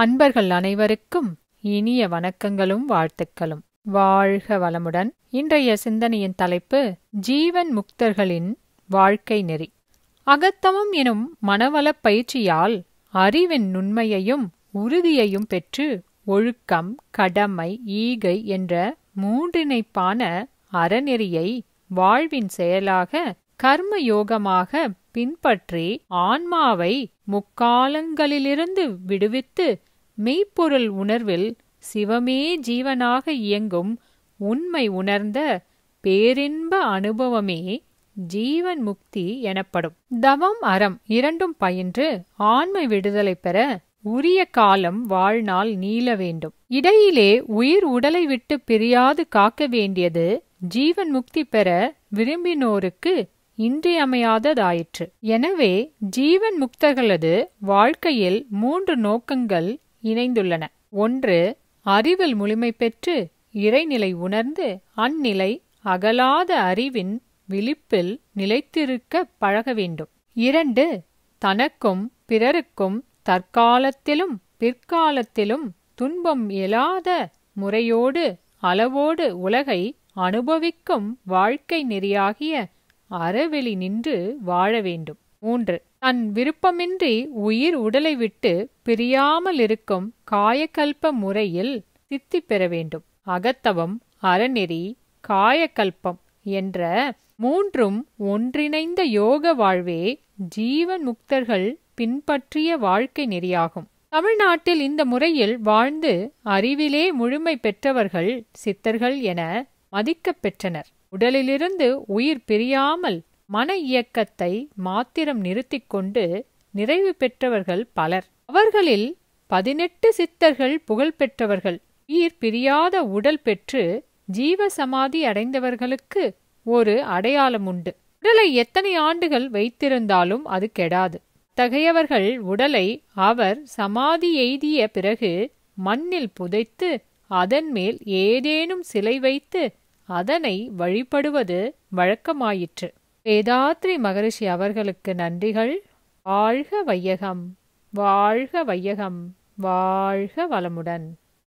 அன்பர்கள் அனைவருக்கும் இனிய வணக்கங்களும் வாழ்த்துக்களும் வாழ்க வளமுடன் இன்றைய சிந்தனையின் தலைப்பு ஜீவன் முக்தர்களின் வாழ்க்கை நெறி அகத்தமம் எனும் மனவளப் பயிற்சியால் அறிவின் நுண்மையையும் உறுதியையும் பெற்று ஒழுக்கம் கடமை ஈகை என்ற மூன்றிணைப்பான அறநெறியை வாழ்வின் செயலாக கர்மயோகமாக பின்பற்றி ஆன்மாவை முக்காலங்களிலிருந்து விடுவித்து மெய்ப்பொருள் உணர்வில் சிவமே ஜீவனாக இயங்கும் உண்மை உணர்ந்த பேரின்ப அனுபவமே ஜீவன் முக்தி எனப்படும் தவம் அறம் இரண்டும் பயின்று ஆண்மை விடுதலை பெற உரிய காலம் வாழ்நாள் நீள வேண்டும் இடையிலே உயிர் உடலை விட்டு பிரியாது காக்க வேண்டியது ஜீவன் முக்தி பெற விரும்பினோருக்கு இன்றியமையாததாயிற்று எனவே ஜீவன் முக்தர்களது வாழ்க்கையில் மூன்று நோக்கங்கள் இணைந்துள்ளன ஒன்று அறிவில் முழுமை பெற்று இறைநிலை உணர்ந்து அந்நிலை அகலாத அறிவின் விழிப்பில் நிலைத்திருக்க பழக வேண்டும் இரண்டு தனக்கும் பிறருக்கும் தற்காலத்திலும் பிற்காலத்திலும் துன்பம் இயலாத முறையோடு அளவோடு உலகை அனுபவிக்கும் வாழ்க்கை நெறியாகிய அறவெளி நின்று வாழ வேண்டும் மூன்று தன் விருப்பமின்றி உயிர் உடலை விட்டு பிரியாமல் இருக்கும் காயக்கல்ப முறையில் சித்தி பெற வேண்டும் அகத்தவம் அறநெறி காயக்கல்பம் என்ற மூன்றும் ஒன்றிணைந்த யோக வாழ்வே ஜீவன் முக்தர்கள் பின்பற்றிய வாழ்க்கை நெறியாகும் தமிழ்நாட்டில் இந்த முறையில் வாழ்ந்து அறிவிலே முழுமை பெற்றவர்கள் சித்தர்கள் என மதிக்கப் பெற்றனர் உடலிலிருந்து உயிர் பிரியாமல் மன இயக்கத்தை மாத்திரம் நிறுத்தி கொண்டு நிறைவு பெற்றவர்கள் பலர் அவர்களில் பதினெட்டு சித்தர்கள் புகழ் பெற்றவர்கள் உயிர் பிரியாத உடல் பெற்று ஜீவ சமாதி அடைந்தவர்களுக்கு ஒரு அடையாளம் உண்டு உடலை எத்தனை ஆண்டுகள் வைத்திருந்தாலும் அது கெடாது தகையவர்கள் உடலை அவர் சமாதி எய்திய பிறகு மண்ணில் புதைத்து அதன் மேல் ஏதேனும் சிலை வைத்து அதனை வழிபடுவது வழக்கமாயிற்று வேதாத்ரி மகரிஷி அவர்களுக்கு நன்றிகள் வாழ்க வையகம் வாழ்க வையகம் வாழ்க வளமுடன்